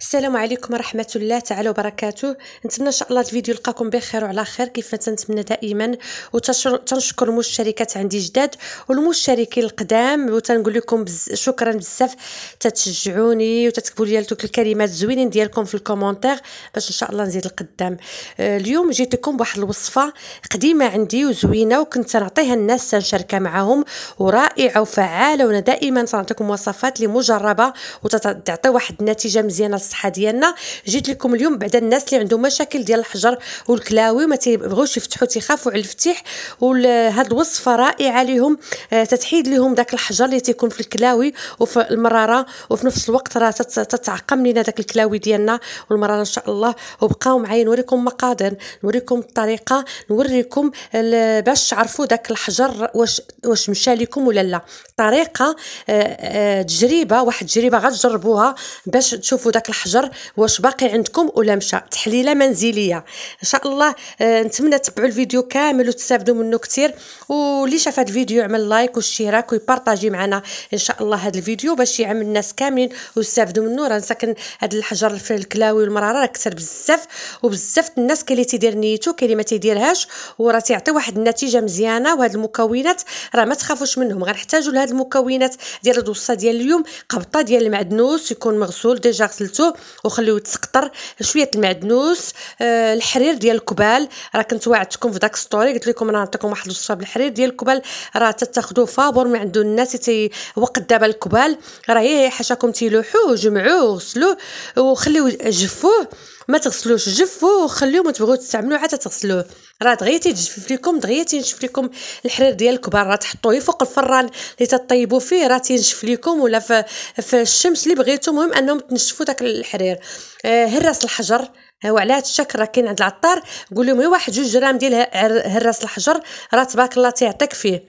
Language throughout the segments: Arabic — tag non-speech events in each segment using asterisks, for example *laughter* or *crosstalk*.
السلام عليكم ورحمه الله تعالى وبركاته نتمنى ان شاء الله الفيديو يلقاكم بخير وعلى خير كيف ما تنتمنى دائما وتنشكر المشتركات عندي جداد والمشتركين القدام وتنقول لكم بز... شكرا بزاف تتشجعوني وتتكتبوا لي دوك الكلمات الزوينين ديالكم في الكومونتير باش ان شاء الله نزيد القدام آه، اليوم جيت لكم بواحد الوصفه قديمه عندي وزوينه وكنت تنعطيها الناس تنشاركها معاهم ورائعه وفعاله وانا دائما تنعطيكم وصفات لمجربة وتعطي واحد النتيجه مزيانه الصحه ديالنا جيت لكم اليوم بعد الناس اللي عندهم مشاكل ديال الحجر والكلاوي ما تيبغوش يفتحوا تيخافوا على الفتيح وهاد الوصفه رائعه لهم آه، تتحيد لهم داك الحجر اللي تيكون في الكلاوي وفي المراره وفي نفس الوقت راه تتعقم لنا داك الكلاوي ديالنا والمراره ان شاء الله وبقاو معايا نوريكم مقادير نوريكم الطريقه نوريكم باش تعرفوا داك الحجر واش واش مشى لكم ولا لا طريقه آه، آه، تجربه واحد التجربه غتجربوها باش تشوفوا داك الحجر واش باقي عندكم ولا مشى تحليله منزليه ان شاء الله آه، نتمنى تتبعوا الفيديو كامل وتستافدوا منه كثير واللي شاف هذا الفيديو يعمل لايك واشتراك ويبارطاجي معنا ان شاء الله هذا الفيديو باش يعمل الناس كاملين ويستافدوا منه راه ساكن هذا الحجر في الكلاوي والمراره راه كثر بزاف وبزاف الناس كاين اللي تيدير نيتو كاين اللي ما تيديرهاش وراه تيعطي واحد النتيجه مزيانه وهاد المكونات راه ما تخافوش منهم غنحتاجوا لهاد المكونات ديال الدوصه ديال اليوم قبطه ديال المعدنوس يكون مغسول ديجا غسلته طلعتوه وخليوه تسقطر شويه المعدنوس آه الحرير ديال الكبال راه كنت وعدتكم في داك ستوري قلت لكم راه نعطيكم واحد الوصفه بالحرير ديال الكبال راه تاخذوه فابور من عندو الناس تي وقت دابا الكبال راه حاشاكم تيلوحوه جمعوه غسلوه وخليوه جفوه ما تغسلوش جفو وخليوه تبغيو تستعملوه حتى تغسلوه راه دغيا تيتجفف لكم دغيا تينشف لكم الحرير ديال الكبار راه تحطوه فوق الفران اللي تطيبوا فيه راه تينشف لكم ولا في, في الشمس اللي بغيتو المهم انهم تنشفوا داك الحرير آه هراس الحجر هو على هذا الشكل راه كاين عند العطار قول لهم واحد جوج جرام ديال هراس الحجر راه تبارك الله تيعطيك فيه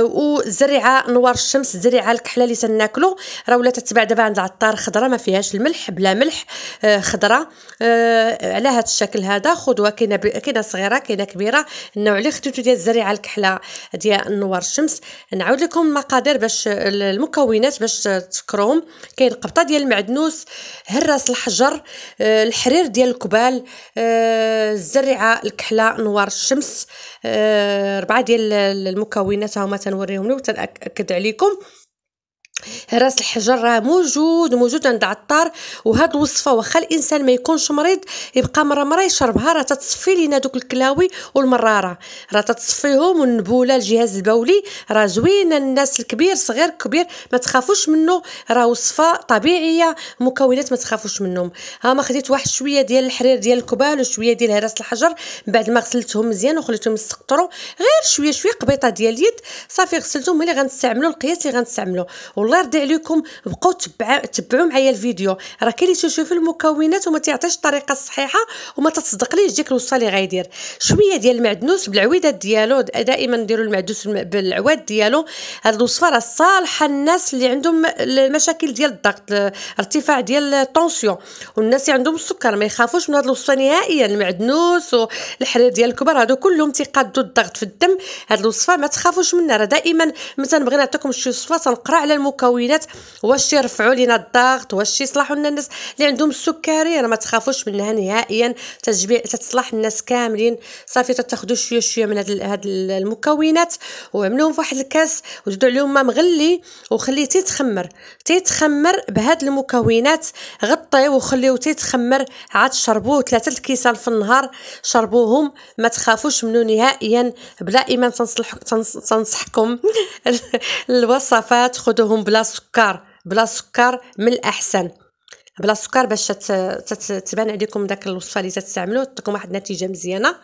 والزريعه نوار الشمس الزريعه الكحله اللي تناكلو راه ولات تتباع دابا عند العطار خضره ما فيهاش الملح بلا ملح آه، خضره آه، على هذا الشكل هذا خذوها كاينه كاينه صغيره كاينه كبيره النوع اللي خديتو ديال الزريعه الكحله ديال نوار الشمس نعاود لكم المقادير باش المكونات باش تفكروهم كاين قبطه ديال المعدنوس هراس الحجر آه، الحرير ديال الكبال الزريعه الكحله نوار الشمس ربعه ديال المكونات هما تنوريهم له تنأكد عليكم راس الحجر راه موجود موجود عند عطار وهاد الوصفه واخا الانسان ما يكونش مريض يبقى مره مره يشربها راه تتصفي لينا دوك الكلاوي والمراره راه تتصفيهم والنبوله الجهاز البولي راه زوينه الناس الكبير صغير كبير ما تخافوش منه راه وصفه طبيعيه مكونات ما تخافوش منهم ها ما خديت واحد شويه ديال الحرير ديال الكبال وشويه ديال راس الحجر من بعد ما غسلتهم مزيان وخليتهم يسقطروا غير شويه شويه قبيطه ديال اليد صافي غسلتهم اللي غنستعملوا القياس اللي غنستعملوه الله يرضي عليكم بقاو تبعوا معايا الفيديو راه كاين اللي تيشوف المكونات وما تيعطيش الطريقه الصحيحه وما تصدقليش ديك الوصفه اللي غيدير شويه ديال المعدنوس بالعويدات ديالو دائما نديروا المعدنوس بالعواد ديالو هاد الوصفه راه صالحه الناس اللي عندهم المشاكل ديال الضغط ارتفاع ديال الطونسيون والناس اللي عندهم السكر ما يخافوش من هاد الوصفه نهائيا المعدنوس والحرير ديال الكبر هادو كلهم تيقادوا الضغط في الدم هاد الوصفه ما تخافوش منها راه دائما مثلا بغينا نعطيكم شي وصفه تنقرا على المكونات المكونات واش يرفعوا لينا الضغط واش يصلحوا لنا الناس اللي عندهم السكري راه ما تخافوش منها نهائيا تجبيع تتصلح الناس كاملين صافي تاخذوا شويه شويه من هاد المكونات وعملوهم فواحد الكاس وزيدوا عليهم ما مغلي وخليه تيتخمر تيتخمر بهاد المكونات غطيه وخليه تيتخمر عاد شربوه ثلاثه الكيسان في النهار شربوهم ما تخافوش منه نهائيا بلا ايمان تنصحكم *laughs* الوصفات خذوهم بلا سكر بلا سكر من الاحسن بلا سكر باش تبان عليكم داك الوصفه اللي تستعملوا تعطيكم واحد النتيجه مزيانه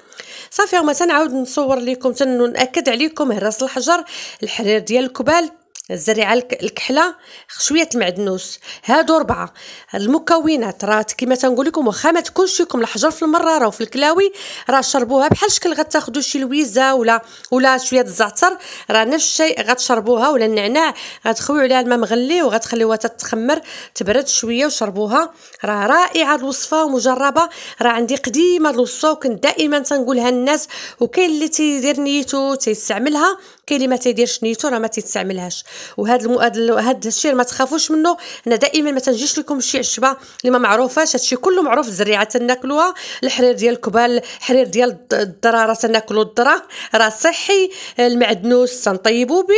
صافي هما تنعاود نصور لكم تنأكد عليكم هراس الحجر الحرير ديال الكبال الزريعه الكحله شويه المعدنوس هادو ربعه المكونات راه كما تنقول لكم واخا ما تكونش لكم الحجر في المره راه في الكلاوي راه شربوها بحال شكل غتاخذوا شي لويزه ولا ولا شويه الزعتر راه نفس الشيء غتشربوها ولا النعناع غتخويو عليها الماء مغلي وغتخليوها تتخمر تبرد شويه وشربوها راه رائعه الوصفه ومجربه راه عندي قديمه الوصفه وكنت دائما تنقولها للناس وكاين اللي تيدير نيتو تيستعملها كاين اللي ما تيديرش نيتو راه ما تيستعملهاش وهذا هاد هذا الشيء ما تخافوش منه حنا دائما ما تنجيش لكم شي عشبه اللي ما معروفاش هادشي كله معروف الزريعه تناكلوها الحرير ديال الكبال الحرير ديال الذره راه تناكلو الذره راه صحي المعدنوس تنطيبو به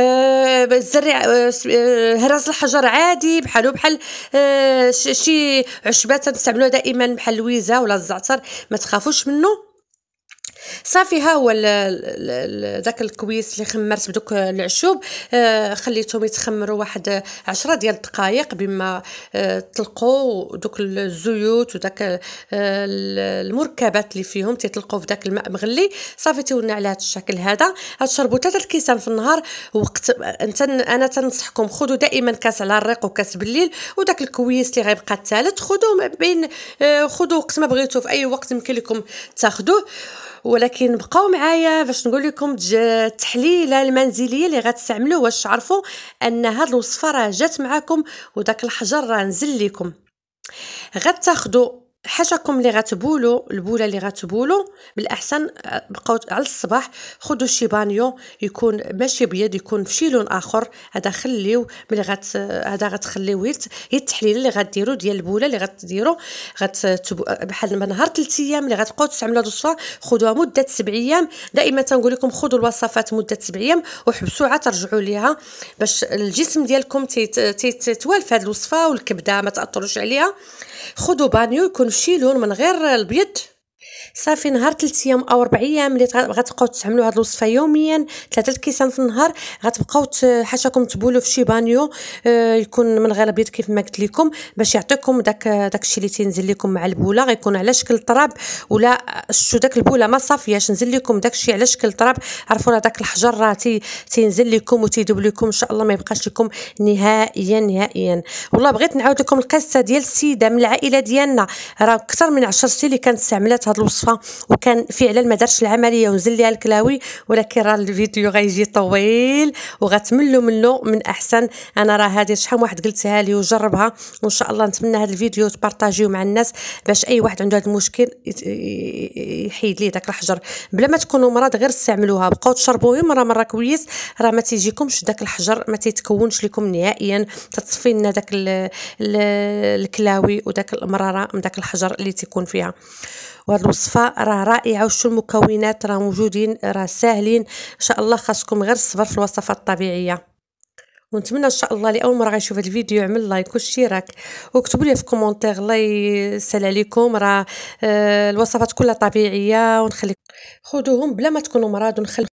آه الزريع آه هراس الحجر عادي بحالو بحال آه شي عشبه تنستعملوها دائما بحال الويزه ولا الزعتر ما تخافوش منه صافي ها هو ذاك الكويس اللي خمرت بدوك العشوب آه، خليتهم يتخمروا واحد عشرة ديال الدقائق بما آه، تلقوا دوك الزيوت وداك آه، المركبات اللي فيهم تيطلقوا في داك الماء مغلي صافي تولنا على هذا الشكل هذا تشربوا ثلاثه الكيسان في النهار وقت انت انا تنصحكم خذوا دائما كاس على الريق وكاس بالليل وداك الكويس اللي غيبقى الثالث خذوه بين خذوه وقت ما بغيتو في اي وقت يمكن لكم تاخذوه ولكن بقاو معايا باش نقول لكم التحليله المنزليه اللي غتستعملوا واش تعرفوا ان هاد الوصفه راه جات معاكم وداك الحجر راه نزل لكم غتاخذوا حاشاكم اللي غتبولو البوله اللي غتبولو بالاحسن آه، بقاو على الصباح خدوا شي بانيو يكون ماشي بيض يكون فشي لون اخر هذا خليو ملي غت هذا غتخليوه هي التحليله اللي غديروا ديال البوله اللي غتديروا غت آه، بحال من نهار 3 ايام اللي غتبقاو تستعملوا هاد الصفه خدوها مده 7 ايام دائما تنقول لكم خذوا الوصفات مده 7 ايام وحبسوا عاد ترجعوا ليها باش الجسم ديالكم تيتوالف هاد الوصفه والكبده ما تاثروش عليها خذوا بانيو يكون شي لون من غير البيض صافي نهار 3 ايام او 4 ايام اللي غتبقاو تستعملوا هذه الوصفه يوميا ثلاثه الكيسان في النهار غتبقاو حاشاكم تبولوا في شي بانيو آه، يكون من غير ابيض كيف ما قلت لكم باش يعطيكم داك داك الشيء اللي تينزل لكم مع البوله غيكون على شكل تراب ولا شتو داك البوله ما صافياش نزل لكم داك الشيء على شكل تراب عرفوا راه داك الحجر راه تينزل لكم وتيدوب لكم ان شاء الله ما يبقاش لكم نهائيا نهائيا والله بغيت نعاود لكم القصه ديال السيده من العائله ديالنا راه اكثر من 10 سنين اللي كانت استعملات هذه هاد الوصفه وكان فعلا ما دارش العمليه ونزل ليها الكلاوي ولكن راه الفيديو غيجي طويل وغتملوا منه من احسن انا راه هذه شحال واحد قلتها لي وجربها وان شاء الله نتمنى هذا الفيديو تبارطاجيو مع الناس باش اي واحد عنده هذا المشكل يحيد ليه داك الحجر بلا ما تكونوا مرض غير استعملوها بقاو تشربوه مره مره كويس راه ما تيجيكمش داك الحجر ما تيتكونش لكم نهائيا تتصفي لنا داك الكلاوي وداك المراره من داك الحجر اللي تيكون فيها والوصفه الوصفه راه رائعه وشو المكونات راه موجودين راه ساهلين ان شاء الله خاصكم غير الصبر في الوصفات الطبيعيه ونتمنى ان شاء الله لاول اول مره غيشوف هذا الفيديو يعمل لايك واشتراك وكتبوا لي في كومنتيغ الله يسهل عليكم راه آه، الوصفات كلها طبيعيه ونخليكم خذوهم بلا ما تكونوا مراد ونخلي